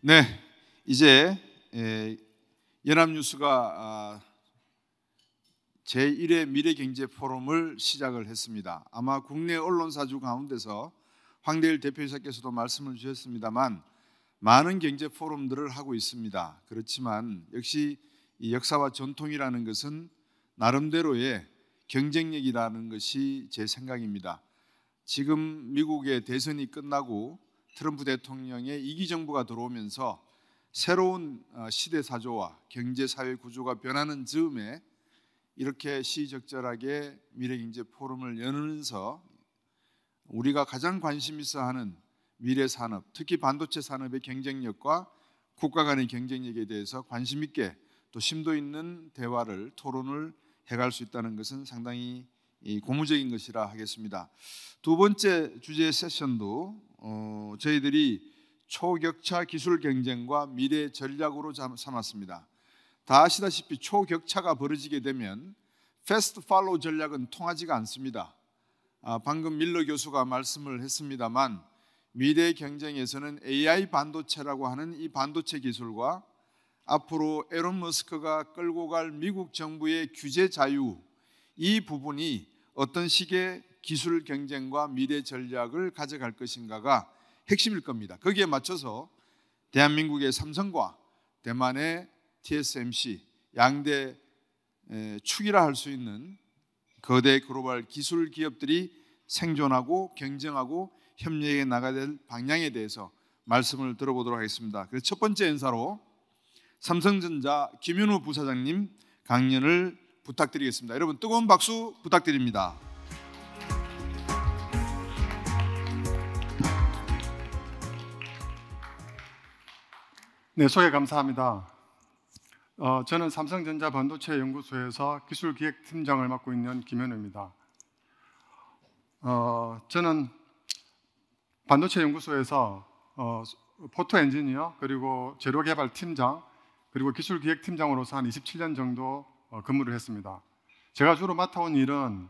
네, 이제 예, 연합뉴스가 아, 제1회 미래경제 포럼을 시작을 했습니다. 아마 국내 언론사주 가운데서 황대일 대표이사께서도 말씀을 주셨습니다만 많은 경제 포럼들을 하고 있습니다. 그렇지만 역시 역사와 전통이라는 것은 나름대로의 경쟁력이라는 것이 제 생각입니다. 지금 미국의 대선이 끝나고 트럼프 대통령의 이기 정부가 들어오면서 새로운 어, 시대 사조와 경제 사회 구조가 변하는 즈음에 이렇게 시의적절하게 미래경제 포럼을 여면서 우리가 가장 관심 있어 하는 미래 산업, 특히 반도체 산업의 경쟁력과 국가 간의 경쟁력에 대해서 관심 있게 또 심도 있는 대화를 토론을 해갈 수 있다는 것은 상당히 이 고무적인 것이라 하겠습니다. 두 번째 주제 세션도 어, 저희들이 초격차 기술 경쟁과 미래 전략으로 삼았습니다. 다 아시다시피 초격차가 벌어지게 되면 패스트 팔로우 전략은 통하지가 않습니다. 아, 방금 밀러 교수가 말씀을 했습니다만 미래 경쟁에서는 AI 반도체라고 하는 이 반도체 기술과 앞으로 에론 머스크가 끌고 갈 미국 정부의 규제 자유 이 부분이 어떤 식의 기술 경쟁과 미래 전략을 가져갈 것인가가 핵심일 겁니다. 거기에 맞춰서 대한민국의 삼성과 대만의 TSMC 양대 축이라 할 수 있는 거대 글로벌 기술 기업들이 생존하고 경쟁하고 협력해 나가야 될 방향에 대해서 말씀을 들어보도록 하겠습니다. 그첫 번째 인사로 삼성전자 김윤우 부사장님 강연을 부탁드리겠습니다. 여러분 뜨거운 박수 부탁드립니다. 네, 소개 감사합니다. 어, 저는 삼성전자 반도체 연구소에서 기술기획팀장을 맡고 있는 김현우입니다. 어, 저는 반도체 연구소에서 어, 포토 엔지니어 그리고 재료 개발 팀장 그리고 기술기획팀장으로서 한 27년 정도 어, 근무를 했습니다. 제가 주로 맡아온 일은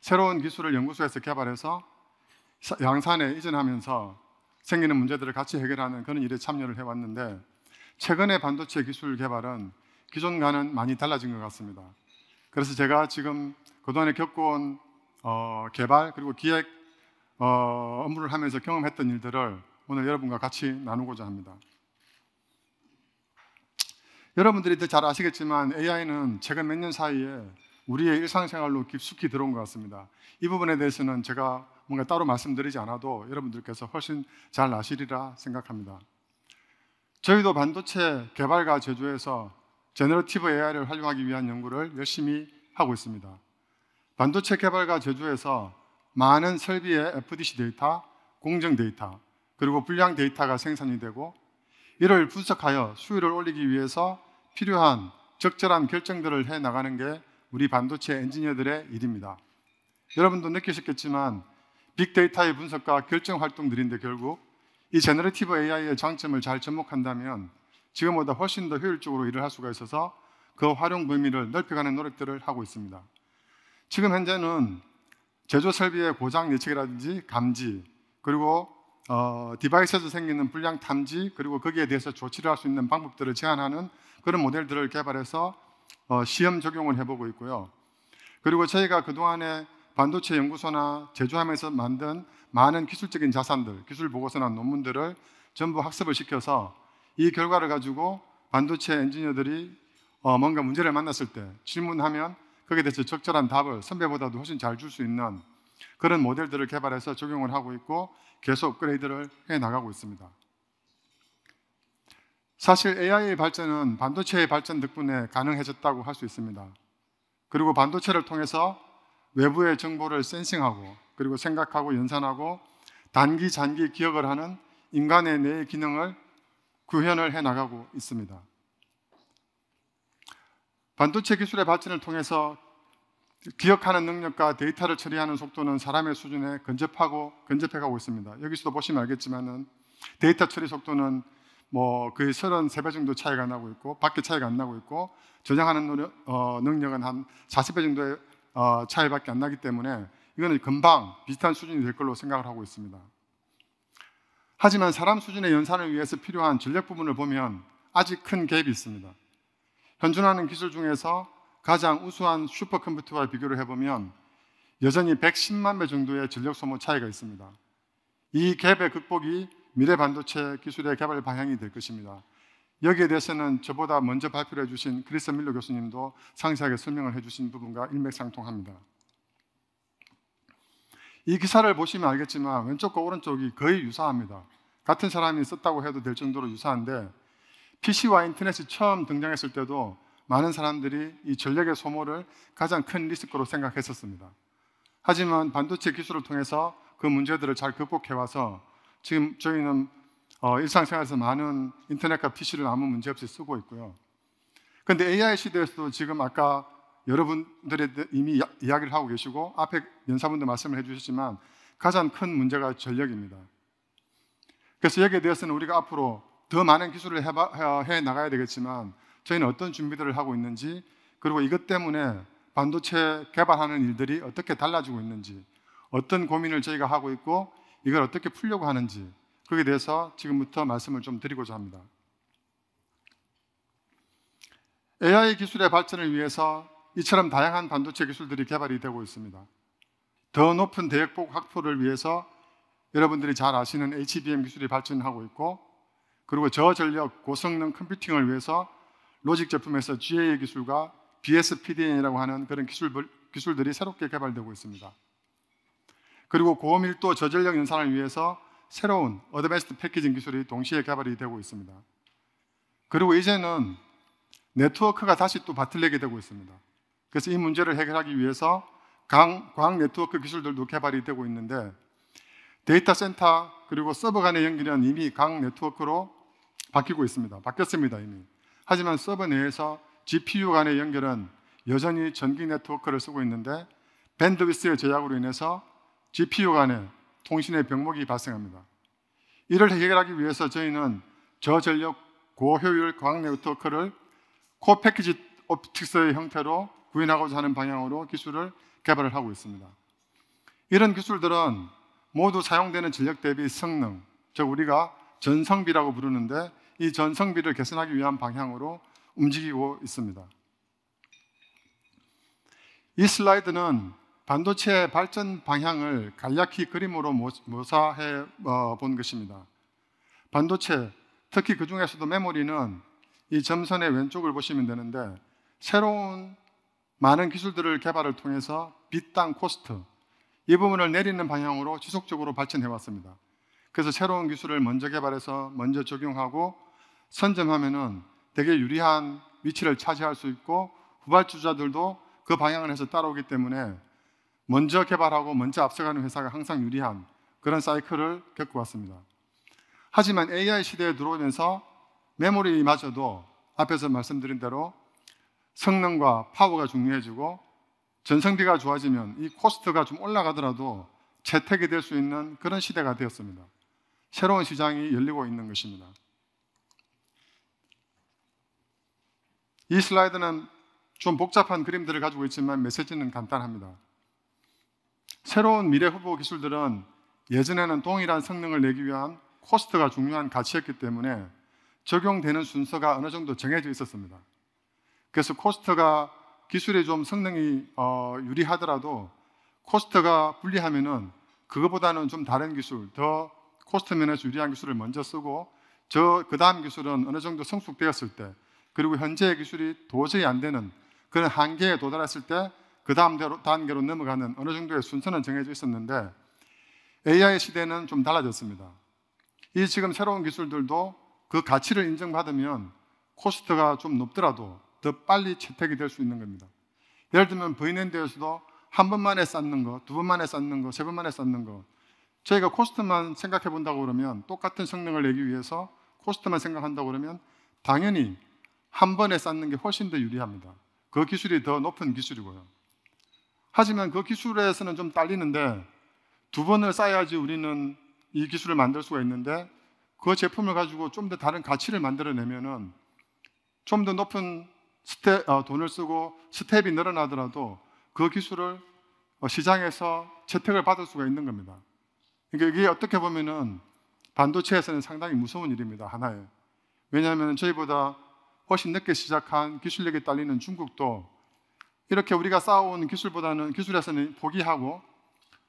새로운 기술을 연구소에서 개발해서 양산에 이전하면서 생기는 문제들을 같이 해결하는 그런 일에 참여를 해왔는데 최근의 반도체 기술 개발은 기존과는 많이 달라진 것 같습니다. 그래서 제가 지금 그동안에 겪어온 어, 개발 그리고 기획 어, 업무를 하면서 경험했던 일들을 오늘 여러분과 같이 나누고자 합니다. 여러분들이 더 잘 아시겠지만 AI는 최근 몇 년 사이에 우리의 일상생활로 깊숙이 들어온 것 같습니다. 이 부분에 대해서는 제가 뭔가 따로 말씀드리지 않아도 여러분들께서 훨씬 잘 아시리라 생각합니다. 저희도 반도체 개발과 제조에서 제너러티브 AI를 활용하기 위한 연구를 열심히 하고 있습니다. 반도체 개발과 제조에서 많은 설비의 FDC 데이터, 공정 데이터, 그리고 불량 데이터가 생산이 되고 이를 분석하여 수율을 올리기 위해서 필요한 적절한 결정들을 해 나가는 게 우리 반도체 엔지니어들의 일입니다. 여러분도 느끼셨겠지만 빅데이터의 분석과 결정 활동들인데 결국 이 제너레티브 AI의 장점을 잘 접목한다면 지금보다 훨씬 더 효율적으로 일을 할 수가 있어서 그 활용 범위를 넓혀가는 노력들을 하고 있습니다. 지금 현재는 제조 설비의 고장 예측이라든지 감지 그리고 어, 디바이스에서 생기는 불량 탐지 그리고 거기에 대해서 조치를 할 수 있는 방법들을 제안하는 그런 모델들을 개발해서 어, 시험 적용을 해보고 있고요. 그리고 저희가 그동안에 반도체 연구소나 제조하면서 만든 많은 기술적인 자산들, 기술 보고서나 논문들을 전부 학습을 시켜서 이 결과를 가지고 반도체 엔지니어들이 어, 뭔가 문제를 만났을 때 질문하면 거기에 대해서 적절한 답을 선배보다도 훨씬 잘 줄 수 있는 그런 모델들을 개발해서 적용을 하고 있고 계속 업그레이드를 해 나가고 있습니다. 사실 AI의 발전은 반도체의 발전 덕분에 가능해졌다고 할 수 있습니다. 그리고 반도체를 통해서 외부의 정보를 센싱하고 그리고 생각하고 연산하고 단기 잔기 기억을 하는 인간의 뇌의 기능을 구현을 해 나가고 있습니다. 반도체 기술의 발전을 통해서 기억하는 능력과 데이터를 처리하는 속도는 사람의 수준에 근접하고 근접해가고 있습니다. 여기서도 보시면 알겠지만은 데이터 처리 속도는 뭐 거의 33배 정도 차이가 나고 있고 밖에 차이가 안 나고 있고 저장하는 노력, 어, 능력은 한 40배 정도의 어, 차이밖에 안 나기 때문에 이거는 금방 비슷한 수준이 될 걸로 생각을 하고 있습니다. 하지만 사람 수준의 연산을 위해서 필요한 전략 부분을 보면 아직 큰 갭이 있습니다. 현존하는 기술 중에서 가장 우수한 슈퍼컴퓨터와 비교를 해보면 여전히 110만 배 정도의 전력 소모 차이가 있습니다. 이 갭의 극복이 미래 반도체 기술의 개발 방향이 될 것입니다. 여기에 대해서는 저보다 먼저 발표를 해주신 크리스 밀러 교수님도 상세하게 설명을 해주신 부분과 일맥상통합니다. 이 기사를 보시면 알겠지만 왼쪽과 오른쪽이 거의 유사합니다. 같은 사람이 썼다고 해도 될 정도로 유사한데 PC와 인터넷이 처음 등장했을 때도 많은 사람들이 이 전력의 소모를 가장 큰 리스크로 생각했었습니다. 하지만 반도체 기술을 통해서 그 문제들을 잘 극복해 와서 지금 저희는 어, 일상생활에서 많은 인터넷과 PC를 아무 문제 없이 쓰고 있고요. 그데 AI 시대에서도 지금 아까 여러분들이 네, 이미 야, 이야기를 하고 계시고 앞에 연사분들 말씀을 해주셨지만 가장 큰 문제가 전력입니다. 그래서 여기에 대해서는 우리가 앞으로 더 많은 기술을 해 나가야 되겠지만 저희는 어떤 준비들을 하고 있는지 그리고 이것 때문에 반도체 개발하는 일들이 어떻게 달라지고 있는지 어떤 고민을 저희가 하고 있고 이걸 어떻게 풀려고 하는지 거기에 대해서 지금부터 말씀을 좀 드리고자 합니다. AI 기술의 발전을 위해서 이처럼 다양한 반도체 기술들이 개발이 되고 있습니다. 더 높은 대역폭 확보를 위해서 여러분들이 잘 아시는 HBM 기술이 발전하고 있고 그리고 저전력 고성능 컴퓨팅을 위해서 로직 제품에서 GA 기술과 BSPDN이라고 하는 그런 기술들, 기술들이 새롭게 개발되고 있습니다. 그리고 고밀도 저전력 연산을 위해서 새로운 어드밴스드 패키징 기술이 동시에 개발이 되고 있습니다. 그리고 이제는 네트워크가 다시 또 바틀렉이 되고 있습니다. 그래서 이 문제를 해결하기 위해서 강, 광 네트워크 기술들도 개발이 되고 있는데 데이터 센터 그리고 서버 간의 연결은 이미 강 네트워크로 바뀌고 있습니다. 바뀌었습니다, 이미. 하지만 서버 내에서 GPU 간의 연결은 여전히 전기 네트워크를 쓰고 있는데 밴드위스의 제약으로 인해서 GPU 간의 통신의 병목이 발생합니다. 이를 해결하기 위해서 저희는 저전력 고효율 광학 네트워크를 코 패키지 옵틱스의 형태로 구현하고자 하는 방향으로 기술을 개발을 하고 있습니다. 이런 기술들은 모두 사용되는 전력 대비 성능, 즉 우리가 전성비라고 부르는데 이 전성비를 개선하기 위한 방향으로 움직이고 있습니다. 이 슬라이드는 반도체 발전 방향을 간략히 그림으로 모사해 어, 본 것입니다. 반도체, 특히 그 중에서도 메모리는 이 점선의 왼쪽을 보시면 되는데 새로운 많은 기술들을 개발을 통해서 빗당 코스트 이 부분을 내리는 방향으로 지속적으로 발전해 왔습니다. 그래서 새로운 기술을 먼저 개발해서 먼저 적용하고 선점하면은 되게 유리한 위치를 차지할 수 있고 후발주자들도 그 방향을 해서 따라오기 때문에 먼저 개발하고 먼저 앞서가는 회사가 항상 유리한 그런 사이클을 겪고왔습니다 하지만 AI 시대에 들어오면서 메모리마저도 앞에서 말씀드린 대로 성능과 파워가 중요해지고 전성비가 좋아지면 이 코스트가 좀 올라가더라도 재택이 될 수 있는 그런 시대가 되었습니다. 새로운 시장이 열리고 있는 것입니다. 이 슬라이드는 좀 복잡한 그림들을 가지고 있지만 메시지는 간단합니다. 새로운 미래 후보 기술들은 예전에는 동일한 성능을 내기 위한 코스트가 중요한 가치였기 때문에 적용되는 순서가 어느 정도 정해져 있었습니다. 그래서 코스트가 기술이 좀 성능이 어, 유리하더라도 코스트가 불리하면은 그거보다는 좀 다른 기술, 더 코스트 매너지 유리한 기술을 먼저 쓰고 저그 다음 기술은 어느 정도 성숙되었을 때 그리고 현재의 기술이 도저히 안 되는 그런 한계에 도달했을 때그 다음 단계로 넘어가는 어느 정도의 순서는 정해져 있었는데 AI 시대는 좀 달라졌습니다. 이 지금 새로운 기술들도 그 가치를 인정받으면 코스트가 좀 높더라도 더 빨리 채택이 될 수 있는 겁니다. 예를 들면 브이랜드에서도 한 번만에 쌓는 거, 두 번만에 쌓는 거, 세 번만에 쌓는 거 저희가 코스트만 생각해 본다고 그러면 똑같은 성능을 내기 위해서 코스트만 생각한다고 그러면 당연히 한 번에 쌓는 게 훨씬 더 유리합니다. 그 기술이 더 높은 기술이고요. 하지만 그 기술에서는 좀 딸리는데 두 번을 쌓아야지 우리는 이 기술을 만들 수가 있는데 그 제품을 가지고 좀 더 다른 가치를 만들어내면은 좀 더 높은 스텝, 어, 돈을 쓰고 스텝이 늘어나더라도 그 기술을 어, 시장에서 채택을 받을 수가 있는 겁니다. 그러니까 이게 어떻게 보면은 반도체에서는 상당히 무서운 일입니다. 하나에. 왜냐하면 저희보다 훨씬 늦게 시작한 기술력에 딸리는 중국도 이렇게 우리가 쌓아온 기술보다는 기술에서는 포기하고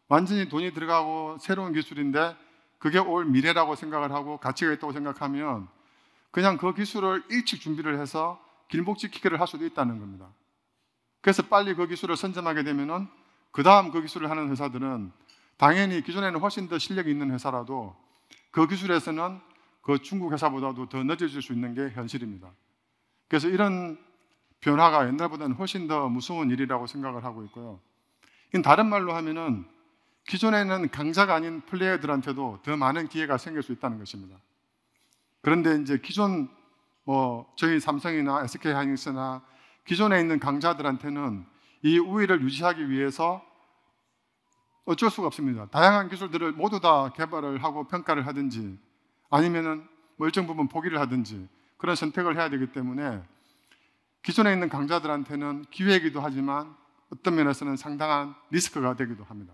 완전히 돈이 들어가고 새로운 기술인데 그게 올 미래라고 생각을 하고 가치가 있다고 생각하면 그냥 그 기술을 일찍 준비를 해서 길목지키기를 할 수도 있다는 겁니다. 그래서 빨리 그 기술을 선점하게 되면은 그 다음 그 기술을 하는 회사들은 당연히 기존에는 훨씬 더 실력이 있는 회사라도 그 기술에서는 그 중국 회사보다도 더 늦어질 수 있는 게 현실입니다. 그래서 이런 변화가 옛날보다는 훨씬 더 무서운 일이라고 생각을 하고 있고요. 다른 말로 하면은 기존에는 강자가 아닌 플레이어들한테도 더 많은 기회가 생길 수 있다는 것입니다. 그런데 이제 기존 뭐 저희 삼성이나 SK 하이닉스나 기존에 있는 강자들한테는 이 우위를 유지하기 위해서 어쩔 수가 없습니다. 다양한 기술들을 모두 다 개발을 하고 평가를 하든지 아니면은 멀쩡 뭐 부분 포기를 하든지 그런 선택을 해야 되기 때문에 기존에 있는 강자들한테는 기회이기도 하지만 어떤 면에서는 상당한 리스크가 되기도 합니다.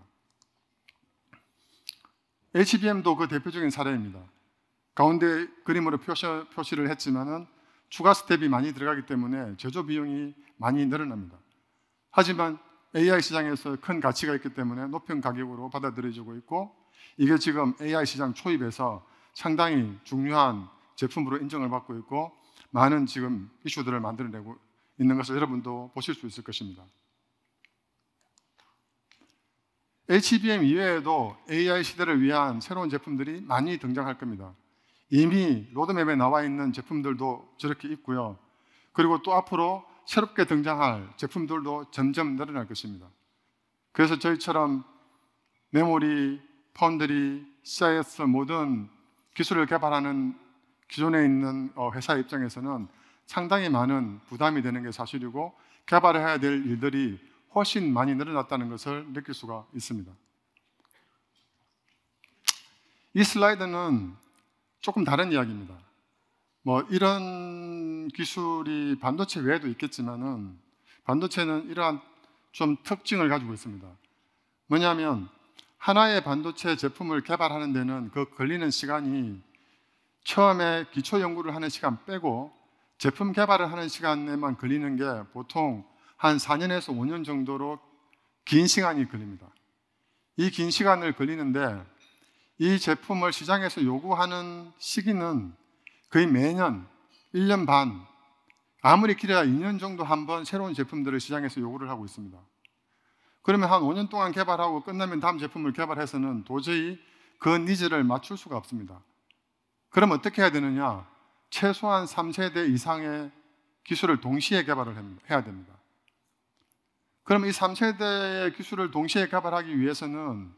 HBM도 그 대표적인 사례입니다. 가운데 그림으로 표시, 표시를 했지만은 추가 스텝이 많이 들어가기 때문에 제조 비용이 많이 늘어납니다. 하지만 AI 시장에서 큰 가치가 있기 때문에 높은 가격으로 받아들여지고 있고 이게 지금 AI 시장 초입에서 상당히 중요한 제품으로 인정을 받고 있고 많은 지금 이슈들을 만들어내고 있는 것을 여러분도 보실 수 있을 것입니다. HBM 이외에도 AI 시대를 위한 새로운 제품들이 많이 등장할 겁니다. 이미 로드맵에 나와 있는 제품들도 저렇게 있고요. 그리고 또 앞으로 새롭게 등장할 제품들도 점점 늘어날 것입니다. 그래서 저희처럼 메모리, 펀드리, CIS 모든 기술을 개발하는 기존에 있는 어, 회사 입장에서는 상당히 많은 부담이 되는 게 사실이고 개발 해야 될 일들이 훨씬 많이 늘어났다는 것을 느낄 수가 있습니다. 이 슬라이드는 조금 다른 이야기입니다. 뭐 이런 기술이 반도체 외에도 있겠지만은 반도체는 이러한 좀 특징을 가지고 있습니다. 뭐냐면 하나의 반도체 제품을 개발하는 데는 그 걸리는 시간이 처음에 기초 연구를 하는 시간 빼고 제품 개발을 하는 시간에만 걸리는 게 보통 한 4년에서 5년 정도로 긴 시간이 걸립니다. 이 긴 시간을 걸리는데 이 제품을 시장에서 요구하는 시기는 거의 매년 1년 반 아무리 길어야 2년 정도 한 번 새로운 제품들을 시장에서 요구를 하고 있습니다. 그러면 한 5년 동안 개발하고 끝나면 다음 제품을 개발해서는 도저히 그 니즈를 맞출 수가 없습니다. 그럼 어떻게 해야 되느냐? 최소한 3세대 이상의 기술을 동시에 개발을 해야 됩니다. 그럼 이 3세대의 기술을 동시에 개발하기 위해서는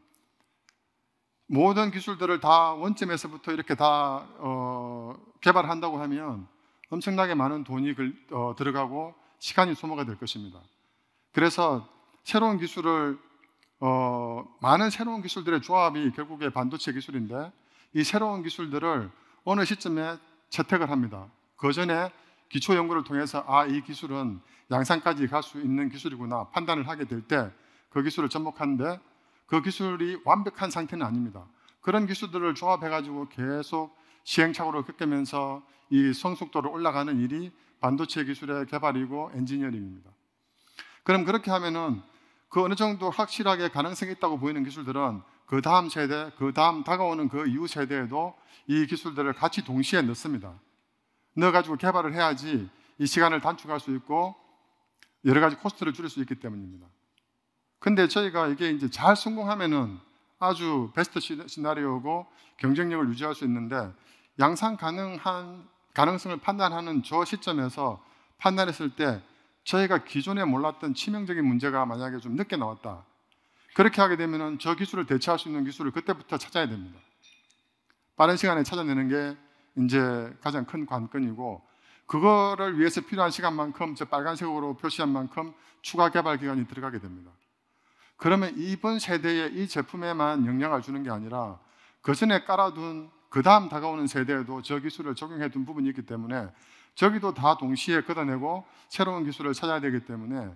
모든 기술들을 다 원점에서부터 이렇게 다 어, 개발한다고 하면 엄청나게 많은 돈이 글, 어, 들어가고 시간이 소모가 될 것입니다. 그래서 새로운 기술을 어, 많은 새로운 기술들의 조합이 결국에 반도체 기술인데 이 새로운 기술들을 어느 시점에 채택을 합니다. 그 전에 기초 연구를 통해서 아 이 기술은 양산까지 갈 수 있는 기술이구나 판단을 하게 될 때 그 기술을 접목하는데 그 기술이 완벽한 상태는 아닙니다. 그런 기술들을 조합해가지고 계속 시행착오를 겪으면서 이 성숙도를 올라가는 일이 반도체 기술의 개발이고 엔지니어링입니다. 그럼 그렇게 하면은 그 어느 정도 확실하게 가능성이 있다고 보이는 기술들은 그 다음 세대, 그 다음 다가오는 그 이후 세대에도 이 기술들을 같이 동시에 넣습니다. 넣어가지고 개발을 해야지 이 시간을 단축할 수 있고 여러 가지 코스트를 줄일 수 있기 때문입니다. 근데 저희가 이게 이제 잘 성공하면은 아주 베스트 시나리오고 경쟁력을 유지할 수 있는데 양산 가능한 가능성을 판단하는 저 시점에서 판단했을 때 저희가 기존에 몰랐던 치명적인 문제가 만약에 좀 늦게 나왔다. 그렇게 하게 되면은 저 기술을 대체할 수 있는 기술을 그때부터 찾아야 됩니다. 빠른 시간에 찾아내는 게 이제 가장 큰 관건이고 그거를 위해서 필요한 시간만큼 저 빨간색으로 표시한 만큼 추가 개발 기간이 들어가게 됩니다. 그러면 이번 세대에 이 제품에만 영향을 주는 게 아니라 그 전에 깔아둔 그 다음 다가오는 세대에도 저 기술을 적용해 둔 부분이 있기 때문에 저기도 다 동시에 걷어내고 새로운 기술을 찾아야 되기 때문에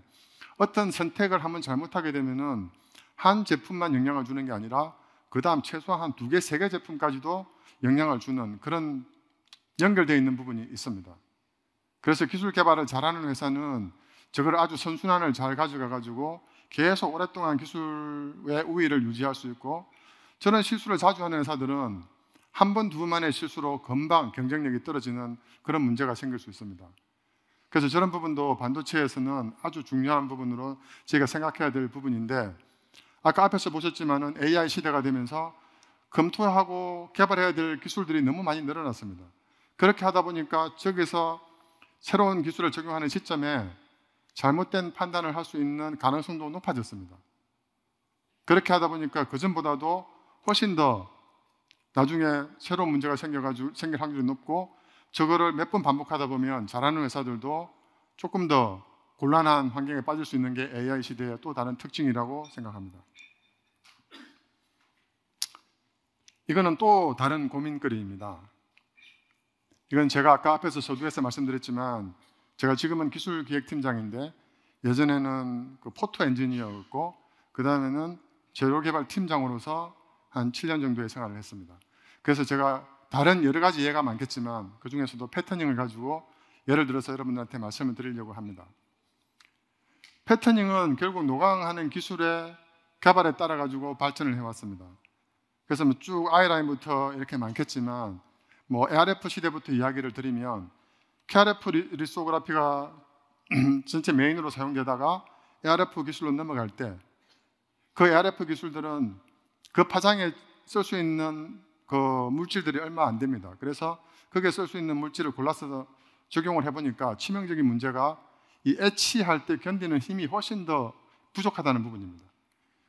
어떤 선택을 한번 잘못하게 되면은 한 제품만 영향을 주는 게 아니라 그 다음 최소한두 개, 세 개 제품까지도 영향을 주는 그런 연결되어 있는 부분이 있습니다. 그래서 기술 개발을 잘하는 회사는 저걸 아주 선순환을 잘 가져가 가지고 계속 오랫동안 기술의 우위를 유지할 수 있고 저는 실수를 자주 하는 회사들은 한 번, 두 번만의 실수로 금방 경쟁력이 떨어지는 그런 문제가 생길 수 있습니다. 그래서 저런 부분도 반도체에서는 아주 중요한 부분으로 저희가 생각해야 될 부분인데 아까 앞에서 보셨지만은 AI 시대가 되면서 검토하고 개발해야 될 기술들이 너무 많이 늘어났습니다. 그렇게 하다 보니까 저기서 새로운 기술을 적용하는 시점에 잘못된 판단을 할 수 있는 가능성도 높아졌습니다. 그렇게 하다 보니까 그전보다도 훨씬 더 나중에 새로운 문제가 생겨가지고 생길 확률이 높고 저거를 몇 번 반복하다 보면 잘하는 회사들도 조금 더 곤란한 환경에 빠질 수 있는 게 AI 시대의 또 다른 특징이라고 생각합니다. 이거는 또 다른 고민거리입니다. 이건 제가 아까 앞에서 서두에서 말씀드렸지만 제가 지금은 기술 기획팀장인데 예전에는 그 포토 엔지니어였고 그 다음에는 재료 개발 팀장으로서 한 7년 정도의 생활을 했습니다. 그래서 제가 다른 여러 가지 예가 많겠지만 그 중에서도 패터닝을 가지고 예를 들어서 여러분들한테 말씀을 드리려고 합니다. 패터닝은 결국 노강하는 기술의 개발에 따라 가지고 발전을 해왔습니다. 그래서 뭐 쭉 아이라인부터 이렇게 많겠지만 뭐 ARF 시대부터 이야기를 드리면 KRF 리소그라피가 전체 메인으로 사용되다가 ARF 기술로 넘어갈 때 그 ARF 기술들은 그 파장에 쓸 수 있는 그 물질들이 얼마 안 됩니다. 그래서 거기에 쓸 수 있는 물질을 골라서 적용을 해보니까 치명적인 문제가 이 애치할 때 견디는 힘이 훨씬 더 부족하다는 부분입니다.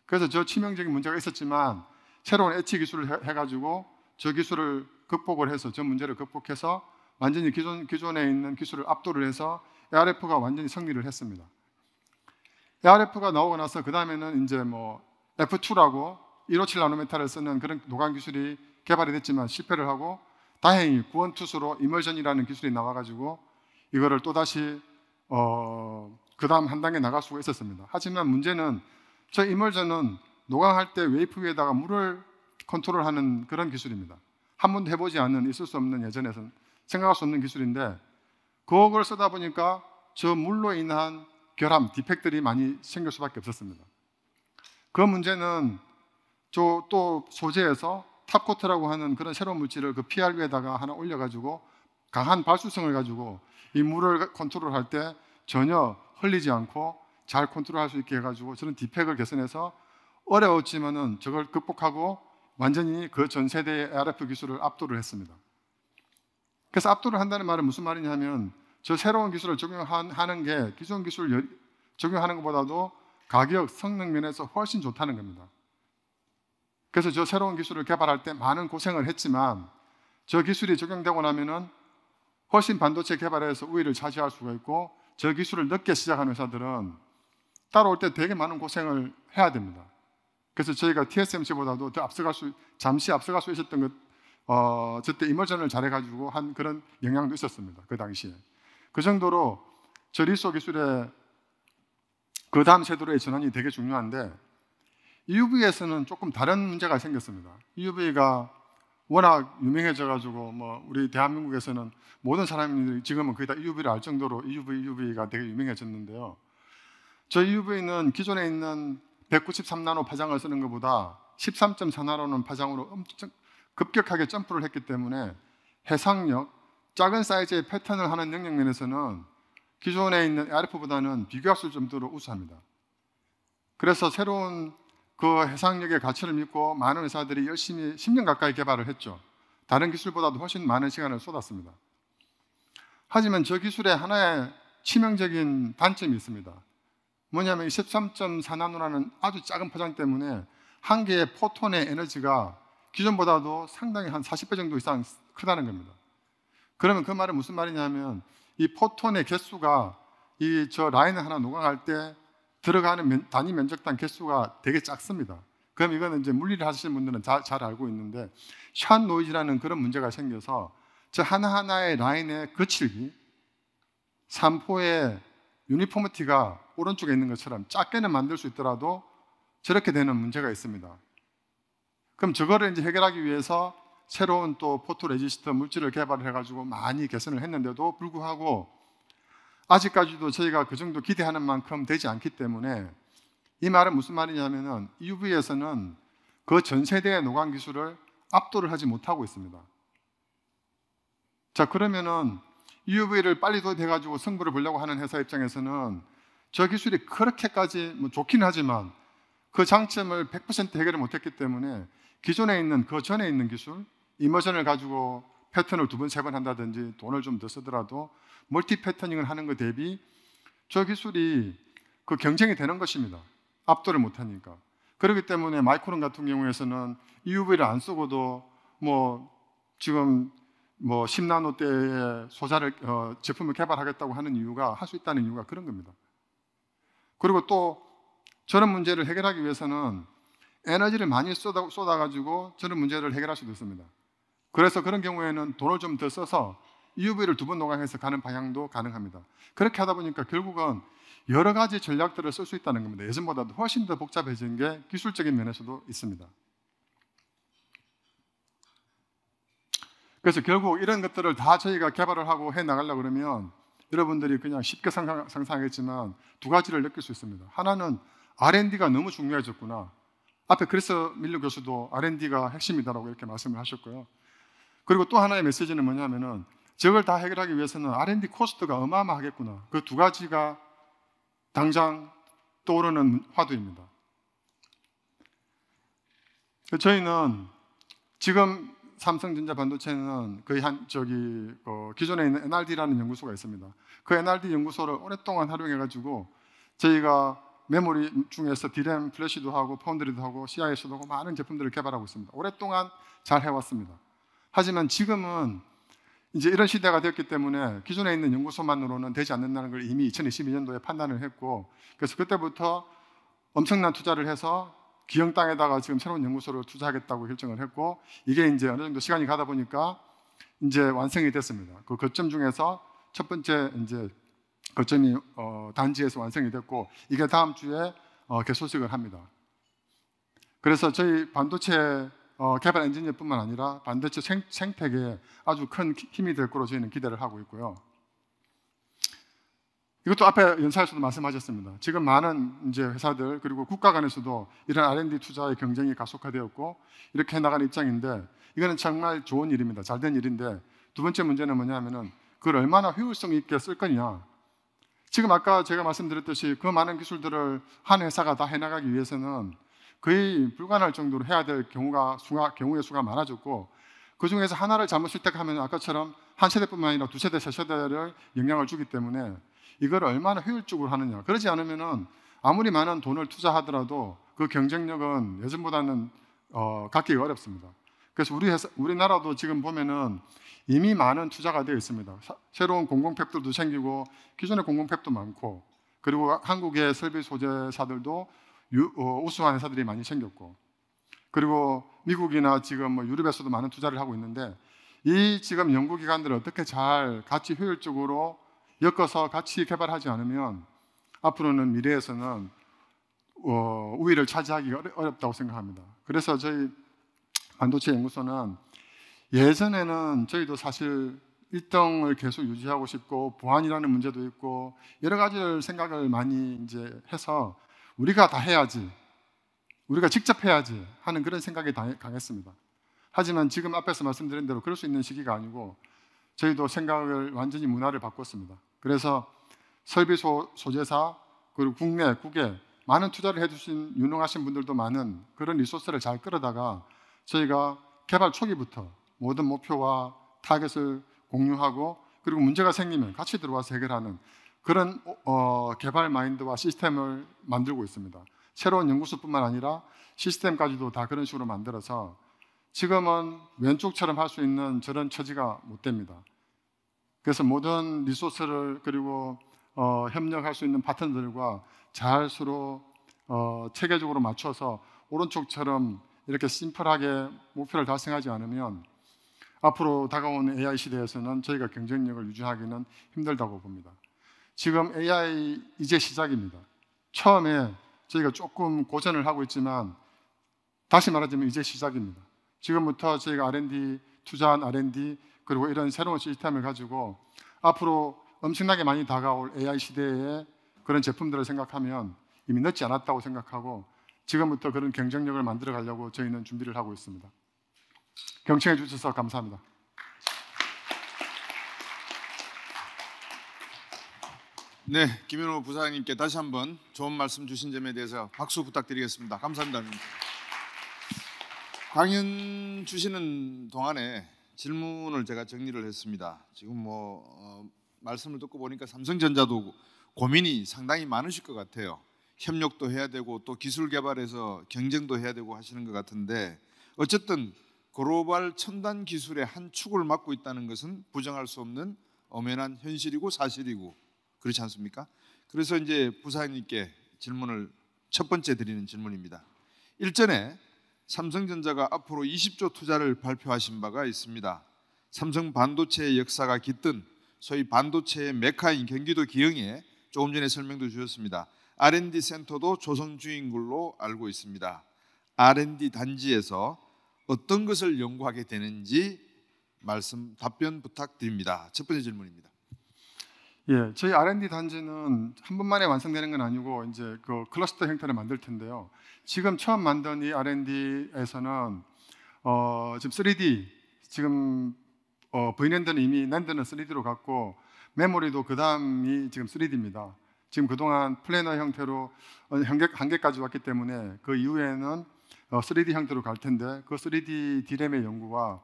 그래서 저 치명적인 문제가 있었지만 새로운 애치 기술을 해가지고 저 기술을 극복을 해서 저 문제를 극복해서 완전히 기존, 기존에 있는 기술을 압도를 해서 ARF가 완전히 승리를 했습니다. ARF가 나오고 나서 그 다음에는 이제 뭐 F2라고 157 나노메타를 쓰는 그런 노광 기술이 개발이 됐지만 실패를 하고 다행히 구원 투수로 이멀전이라는 기술이 나와가지고 이거를 또 다시 어, 그 다음 한 단계 나갈 수가 있었습니다. 하지만 문제는 저 이멀전은 노광할때 웨이프 위에다가 물을 컨트롤하는 그런 기술입니다. 한 번도 해보지 않는 있을 수 없는 예전에선 생각할 수 없는 기술인데 그걸 쓰다 보니까 저 물로 인한 결함, 디펙트들이 많이 생길 수밖에 없었습니다. 그 문제는 저 또 소재에서 탑코트라고 하는 그런 새로운 물질을 그 PR 에다가 하나 올려가지고 강한 발수성을 가지고 이 물을 컨트롤할 때 전혀 흘리지 않고 잘 컨트롤할 수 있게 해가지고 저는 디펙을 개선해서 어려웠지만은 저걸 극복하고 완전히 그 전 세대의 RF 기술을 압도를 했습니다. 그래서 압도를 한다는 말은 무슨 말이냐면 저 새로운 기술을 적용하는 게 기존 기술을 적용하는 것보다도 가격, 성능 면에서 훨씬 좋다는 겁니다. 그래서 저 새로운 기술을 개발할 때 많은 고생을 했지만 저 기술이 적용되고 나면은 훨씬 반도체 개발에서 우위를 차지할 수가 있고 저 기술을 늦게 시작한 회사들은 따라올 때 되게 많은 고생을 해야 됩니다. 그래서 저희가 TSMC보다도 더 앞서갈 수 잠시 앞서갈 수 있었던 것 어, 저때 이머전을 잘해가지고 한 그런 영향도 있었습니다. 그 당시에. 그 정도로 저리소 기술의 그 다음 세대로의 전환이 되게 중요한데 EUV에서는 조금 다른 문제가 생겼습니다. EUV가 워낙 유명해져가지고 뭐 우리 대한민국에서는 모든 사람들이 지금은 거의 다 EUV를 알 정도로 EUV, u v 가 되게 유명해졌는데요. 저 EUV는 기존에 있는 193나노 파장을 쓰는 것보다 13.4나노는 파장으로 엄청 급격하게 점프를 했기 때문에 해상력, 작은 사이즈의 패턴을 하는 능력 면에서는 기존에 있는 r f 리보다는 비교할 수 정도로 우수합니다. 그래서 새로운 그 해상력의 가치를 믿고 많은 회사들이 열심히 10년 가까이 개발을 했죠. 다른 기술보다도 훨씬 많은 시간을 쏟았습니다. 하지만 저 기술의 하나의 치명적인 단점이 있습니다. 뭐냐면 13.4나노라는 아주 작은 포장 때문에 한 개의 포톤의 에너지가 기존보다도 상당히 한 40배 정도 이상 크다는 겁니다. 그러면 그 말은 무슨 말이냐면 이 포톤의 개수가 이 저 라인 하나 녹아갈 때 들어가는 면, 단위 면적당 개수가 되게 작습니다. 그럼 이거는 이제 물리를 하시는 분들은 다, 잘 알고 있는데 샷 노이즈라는 그런 문제가 생겨서 저 하나하나의 라인의 거칠기 산포의 유니포머티가 오른쪽에 있는 것처럼 작게는 만들 수 있더라도 저렇게 되는 문제가 있습니다. 그럼 저거를 이제 해결하기 위해서 새로운 또 포토레지스터 물질을 개발해 가지고 많이 개선을 했는데도 불구하고 아직까지도 저희가 그 정도 기대하는 만큼 되지 않기 때문에 이 말은 무슨 말이냐면은 UV에서는 그 전 세대의 노광 기술을 압도를 하지 못하고 있습니다. 자, 그러면은 UV를 빨리 도입해 가지고 승부를 보려고 하는 회사 입장에서는 저 기술이 그렇게까지 뭐 좋긴 하지만 그 장점을 100% 해결을 못했기 때문에 기존에 있는 그 전에 있는 기술, 이머전을 가지고 패턴을 두 번, 세 번 한다든지 돈을 좀 더 쓰더라도 멀티 패터닝을 하는 것 대비 저 기술이 그 경쟁이 되는 것입니다. 압도를 못하니까. 그렇기 때문에 마이크론 같은 경우에서는 EUV를 안 쓰고도 뭐 지금 뭐 10나노 대의 소자를 어, 제품을 개발하겠다고 하는 이유가 할 수 있다는 이유가 그런 겁니다. 그리고 또 저런 문제를 해결하기 위해서는 에너지를 많이 쏟아, 쏟아가지고 저런 문제를 해결할 수도 있습니다. 그래서 그런 경우에는 돈을 좀 더 써서 EUV를 두 번 노강해서 가는 방향도 가능합니다. 그렇게 하다 보니까 결국은 여러 가지 전략들을 쓸 수 있다는 겁니다. 예전보다도 훨씬 더 복잡해진 게 기술적인 면에서도 있습니다. 그래서 결국 이런 것들을 다 저희가 개발을 하고 해 나가려고 그러면 여러분들이 그냥 쉽게 상상, 상상하겠지만 두 가지를 느낄 수 있습니다. 하나는 R&D가 너무 중요해졌구나. 앞에 그래서 밀루 교수도 R&D가 핵심이다라고 이렇게 말씀을 하셨고요. 그리고 또 하나의 메시지는 뭐냐면은 저걸 다 해결하기 위해서는 R&D 코스트가 어마어마하겠구나. 그 두 가지가 당장 떠오르는 화두입니다. 저희는 지금 삼성전자 반도체는 거의 한 저기 어, 기존에 있는 NRD라는 연구소가 있습니다. 그 NRD 연구소를 오랫동안 활용해 가지고 저희가 메모리 중에서 디램, 플래시도 하고 펀드리도 하고 CIS도 하고 많은 제품들을 개발하고 있습니다. 오랫동안 잘 해왔습니다. 하지만 지금은 이제 이런 시대가 되었기 때문에 기존에 있는 연구소만으로는 되지 않는다는 걸 이미 2022년도에 판단을 했고 그래서 그때부터 엄청난 투자를 해서 기형 땅에다가 지금 새로운 연구소를 투자하겠다고 결정을 했고 이게 이제 어느 정도 시간이 가다 보니까 이제 완성이 됐습니다. 그 거점 중에서 첫 번째 이제 걸전이 어, 단지에서 완성이 됐고 이게 다음 주에 어, 개소식을 합니다. 그래서 저희 반도체 어, 개발 엔지니어뿐만 아니라 반도체 생, 생태계에 아주 큰 힘이 될 거로 저희는 기대를 하고 있고요. 이것도 앞에 연사에서도 말씀하셨습니다. 지금 많은 이제 회사들 그리고 국가 간에서도 이런 R&D 투자의 경쟁이 가속화되었고 이렇게 해나가는 입장인데 이거는 정말 좋은 일입니다. 잘 된 일인데 두 번째 문제는 뭐냐면은 그걸 얼마나 효율성 있게 쓸 거냐 지금 아까 제가 말씀드렸듯이 그 많은 기술들을 한 회사가 다 해나가기 위해서는 거의 불가능할 정도로 해야 될 경우가 수가, 경우의 수가 많아졌고 그 중에서 하나를 잘못 선택하면 아까처럼 한 세대뿐만 아니라 두 세대, 세 세대를 영향을 주기 때문에 이걸 얼마나 효율적으로 하느냐. 그러지 않으면은 아무리 많은 돈을 투자하더라도 그 경쟁력은 예전보다는 어, 갖기 가 어렵습니다. 그래서 우리 회사, 우리나라도 지금 보면은 이미 많은 투자가 되어 있습니다. 새로운 공공팩들도 생기고 기존의 공공팩도 많고 그리고 한국의 설비 소재사들도 유, 어, 우수한 회사들이 많이 생겼고 그리고 미국이나 지금 뭐 유럽에서도 많은 투자를 하고 있는데 이 지금 연구기관들을 어떻게 잘 같이 효율적으로 엮어서 같이 개발하지 않으면 앞으로는 미래에서는 어, 우위를 차지하기 어렵다고 생각합니다. 그래서 저희 반도체 연구소는 예전에는 저희도 사실 1등을 계속 유지하고 싶고 보안이라는 문제도 있고 여러 가지를 생각을 많이 이제 해서 우리가 다 해야지 우리가 직접 해야지 하는 그런 생각이 강했습니다. 하지만 지금 앞에서 말씀드린 대로 그럴 수 있는 시기가 아니고 저희도 생각을 완전히 문화를 바꿨습니다. 그래서 설비 소, 소재사 그리고 국내 국외 많은 투자를 해주신 유능하신 분들도 많은 그런 리소스를 잘 끌어다가 저희가 개발 초기부터 모든 목표와 타겟을 공유하고 그리고 문제가 생기면 같이 들어와서 해결하는 그런 어, 개발 마인드와 시스템을 만들고 있습니다. 새로운 연구소뿐만 아니라 시스템까지도 다 그런 식으로 만들어서 지금은 왼쪽처럼 할 수 있는 저런 처지가 못 됩니다. 그래서 모든 리소스를 그리고 어, 협력할 수 있는 파트너들과 잘 서로 어, 체계적으로 맞춰서 오른쪽처럼 이렇게 심플하게 목표를 달성하지 않으면 앞으로 다가오는 AI 시대에서는 저희가 경쟁력을 유지하기는 힘들다고 봅니다. 지금 AI 이제 시작입니다. 처음에 저희가 조금 고전을 하고 있지만 다시 말하자면 이제 시작입니다. 지금부터 저희가 R&D 투자한 R&D 그리고 이런 새로운 시스템을 가지고 앞으로 엄청나게 많이 다가올 AI 시대의 그런 제품들을 생각하면 이미 늦지 않았다고 생각하고 지금부터 그런 경쟁력을 만들어 가려고 저희는 준비를 하고 있습니다. 경청해 주셔서 감사합니다. 네, 김현호 부사장님께 다시 한번 좋은 말씀 주신 점에 대해서 박수 부탁드리겠습니다. 감사합니다. 강연 주시는 동안에 질문을 제가 정리를 했습니다. 지금 뭐 어, 말씀을 듣고 보니까 삼성전자도 고민이 상당히 많으실 것 같아요. 협력도 해야 되고 또 기술 개발에서 경쟁도 해야 되고 하시는 것 같은데 어쨌든 글로벌 첨단 기술의 한 축을 맡고 있다는 것은 부정할 수 없는 엄연한 현실이고 사실이고 그렇지 않습니까? 그래서 이제 부사장님께 질문을 첫 번째 드리는 질문입니다. 일전에 삼성전자가 앞으로 20조 투자를 발표하신 바가 있습니다. 삼성 반도체의 역사가 깃든 소위 반도체의 메카인 경기도 기흥에 조금 전에 설명도 주셨습니다. R&D 센터도 조선 중인 걸로 알고 있습니다. R&D 단지에서 어떤 것을 연구하게 되는지 말씀 답변 부탁드립니다. 첫 번째 질문입니다. 예, 저희 R&D 단지는 한 번만에 완성되는 건 아니고 이제 그 클러스터 형태를 만들 텐데요. 지금 처음 만든 이 R&D에서는 어, 지금 3D 지금 어, V 랜드는 이미 랜드는 3D로 갔고 메모리도 그 다음이 지금 3D입니다. 지금 그동안 플래너 형태로 어, 한계까지 왔기 때문에 그 이후에는 3D 어, 형태로 갈 텐데 그 3D 디램의 연구와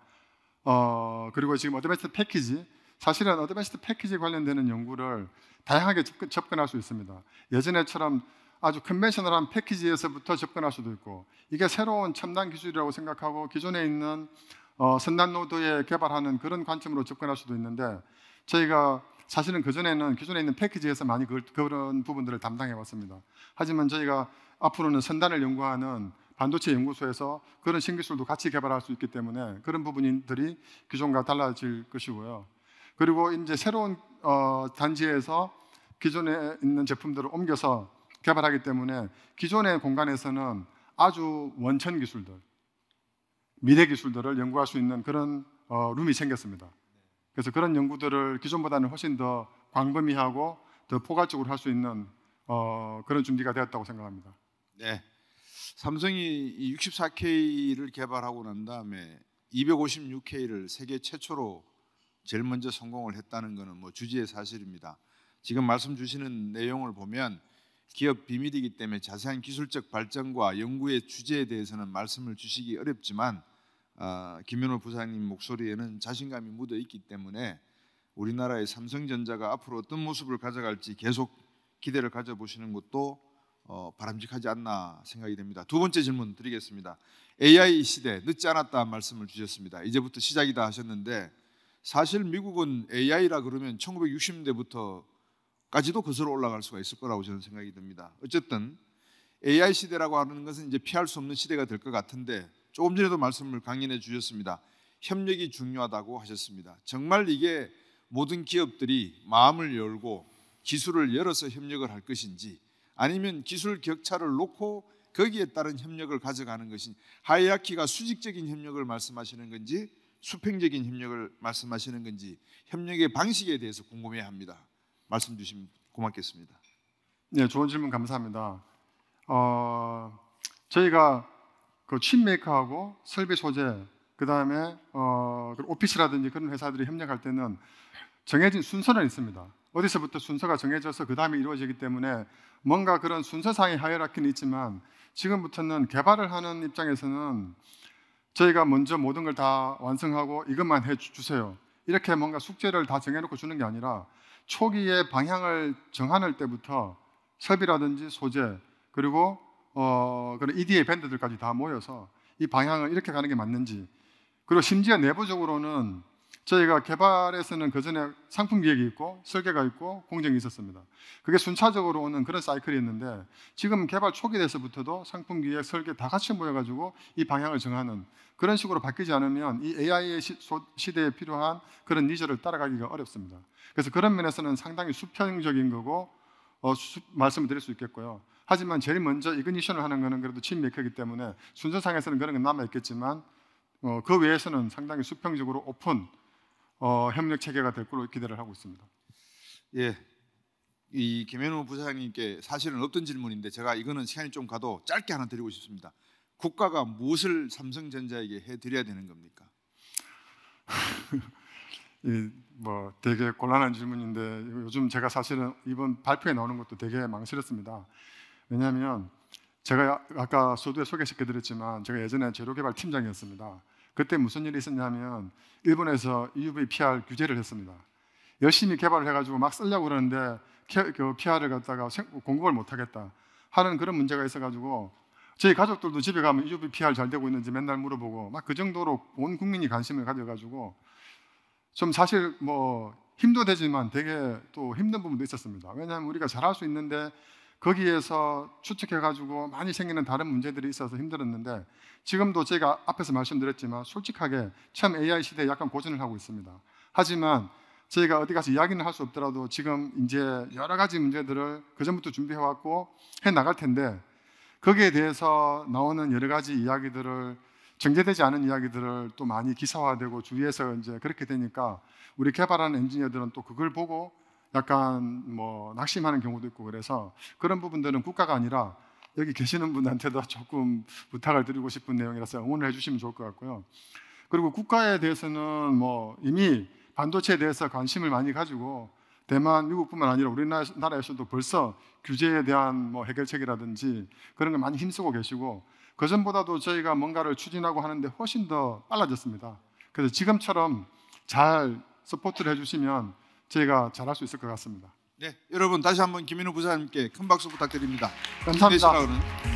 어, 그리고 지금 어드밴스 패키지 사실은 어드밴스 패키지 관련되는 연구를 다양하게 접근, 할수 있습니다. 예전에처럼 아주 컨벤셔널한 패키지에서부터 접근할 수도 있고 이게 새로운 첨단 기술이라고 생각하고 기존에 있는 어, 선단 노드에 개발하는 그런 관점으로 접근할 수도 있는데 저희가 사실은 그전에는 기존에 있는 패키지에서 많이 그런 부분들을 담당해 왔습니다. 하지만 저희가 앞으로는 선단을 연구하는 반도체 연구소에서 그런 신기술도 같이 개발할 수 있기 때문에 그런 부분들이 기존과 달라질 것이고요. 그리고 이제 새로운 어, 단지에서 기존에 있는 제품들을 옮겨서 개발하기 때문에 기존의 공간에서는 아주 원천 기술들, 미래 기술들을 연구할 수 있는 그런 어, 룸이 생겼습니다. 그래서 그런 연구들을 기존보다는 훨씬 더 광범위하고 더 포괄적으로 할 수 있는 어, 그런 준비가 되었다고 생각합니다. 네. 삼성이 64K를 개발하고 난 다음에 256K를 세계 최초로 제일 먼저 성공을 했다는 것은 뭐 주지의 사실입니다. 지금 말씀 주시는 내용을 보면 기업 비밀이기 때문에 자세한 기술적 발전과 연구의 주제에 대해서는 말씀을 주시기 어렵지만 아, 김현호 부사님 목소리에는 자신감이 묻어 있기 때문에 우리나라의 삼성전자가 앞으로 어떤 모습을 가져갈지 계속 기대를 가져보시는 것도 어, 바람직하지 않나 생각이 됩니다. 두 번째 질문 드리겠습니다. AI 시대 늦지 않았다 말씀을 주셨습니다. 이제부터 시작이다 하셨는데 사실 미국은 AI라 그러면 1960년대부터까지도 거슬러 올라갈 수가 있을 거라고 저는 생각이 듭니다. 어쨌든 AI 시대라고 하는 것은 이제 피할 수 없는 시대가 될 것 같은데 조금 전에도 말씀을 강연해 주셨습니다. 협력이 중요하다고 하셨습니다. 정말 이게 모든 기업들이 마음을 열고 기술을 열어서 협력을 할 것인지 아니면 기술 격차를 놓고 거기에 따른 협력을 가져가는 것인지 하이아키가 수직적인 협력을 말씀하시는 건지 수평적인 협력을 말씀하시는 건지 협력의 방식에 대해서 궁금해합니다. 말씀 주시면 고맙겠습니다. 네, 좋은 질문 감사합니다. 어, 저희가 그 칩메이커하고 설비 소재, 그 다음에 어, 오피스라든지 그런 회사들이 협력할 때는 정해진 순서는 있습니다. 어디서부터 순서가 정해져서 그 다음에 이루어지기 때문에 뭔가 그런 순서상의 하이라키는 있지만 지금부터는 개발을 하는 입장에서는 저희가 먼저 모든 걸 다 완성하고 이것만 해 주세요. 이렇게 뭔가 숙제를 다 정해놓고 주는 게 아니라 초기에 방향을 정하는 때부터 설비라든지 소재 그리고 어, 그런 EDA 밴드들까지 다 모여서 이 방향을 이렇게 가는 게 맞는지 그리고 심지어 내부적으로는 저희가 개발에서는 그 전에 상품 기획이 있고 설계가 있고 공정이 있었습니다. 그게 순차적으로 오는 그런 사이클이었는데 지금 개발 초기 돼서부터도 상품 기획 설계 다 같이 모여가지고 이 방향을 정하는 그런 식으로 바뀌지 않으면 이 AI 시, 시대에 필요한 그런 니즈를 따라가기가 어렵습니다. 그래서 그런 면에서는 상당히 수평적인 거고 어, 수, 말씀을 드릴 수 있겠고요. 하지만 제일 먼저 이그니션을 하는 거는 그래도 침메이커기 때문에 순서상에서는 그런 게 남아 있겠지만 어, 그 외에서는 상당히 수평적으로 오픈 어, 협력 체계가 될 걸로 기대를 하고 있습니다. 예, 이 김현우 부사장님께 사실은 없던 질문인데 제가 이거는 시간이 좀 가도 짧게 하나 드리고 싶습니다. 국가가 무엇을 삼성전자에게 해드려야 되는 겁니까? 이뭐 되게 곤란한 질문인데 요즘 제가 사실은 이번 발표에 나오는 것도 되게 망설였습니다. 왜냐하면 제가 아까 소두에 소개시켜드렸지만 제가 예전에 재료개발 팀장이었습니다. 그때 무슨 일이 있었냐면 일본에서 EUV PR 규제를 했습니다. 열심히 개발을 해가지고 막 쓰려고 그러는데 그 PR을 갖다가 공급을 못하겠다 하는 그런 문제가 있어가지고 저희 가족들도 집에 가면 EUV PR 잘 되고 있는지 맨날 물어보고 막 그 정도로 온 국민이 관심을 가져가지고 좀 사실 뭐 힘도 되지만 되게 또 힘든 부분도 있었습니다. 왜냐하면 우리가 잘할 수 있는데 거기에서 추측해가지고 많이 생기는 다른 문제들이 있어서 힘들었는데 지금도 제가 앞에서 말씀드렸지만 솔직하게 참 AI 시대에 약간 고전을 하고 있습니다. 하지만 저희가 어디 가서 이야기는 할 수 없더라도 지금 이제 여러 가지 문제들을 그전부터 준비해왔고 해 나갈 텐데 거기에 대해서 나오는 여러 가지 이야기들을 정제되지 않은 이야기들을 또 많이 기사화되고 주위에서 이제 그렇게 되니까 우리 개발하는 엔지니어들은 또 그걸 보고 약간 뭐 낙심하는 경우도 있고 그래서 그런 부분들은 국가가 아니라 여기 계시는 분한테도 조금 부탁을 드리고 싶은 내용이라서 응원을 해주시면 좋을 것 같고요. 그리고 국가에 대해서는 뭐 이미 반도체에 대해서 관심을 많이 가지고 대만, 미국뿐만 아니라 우리나라에서도 벌써 규제에 대한 뭐 해결책이라든지 그런 걸 많이 힘쓰고 계시고 그 전보다도 저희가 뭔가를 추진하고 하는데 훨씬 더 빨라졌습니다. 그래서 지금처럼 잘 서포트를 해주시면 제가 잘할 수 있을 것 같습니다. 네, 여러분 다시 한번 김인우 부사님께 큰 박수 부탁드립니다. 감사합니다.